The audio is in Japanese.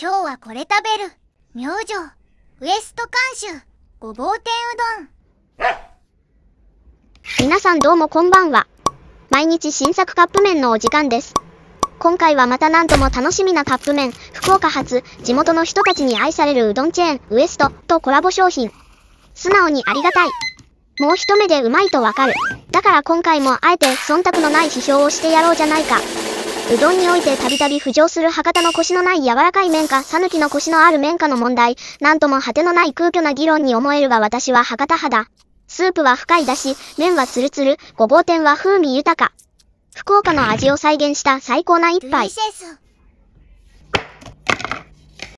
今日はこれ食べる。明星、ウエスト監修、ごぼう天うどん。皆さんどうもこんばんは。毎日新作カップ麺のお時間です。今回はまた何とも楽しみなカップ麺、福岡発、地元の人たちに愛されるうどんチェーン、ウエストとコラボ商品。素直にありがたい。もう一目でうまいとわかる。だから今回もあえて忖度のない批評をしてやろうじゃないか。うどんにおいてたびたび浮上する博多の腰のない柔らかい麺か、さぬきの腰のある麺かの問題、なんとも果てのない空虚な議論に思えるが私は博多派だ。スープは深いだし、麺はツルツル、ごぼう天は風味豊か。福岡の味を再現した最高な一杯。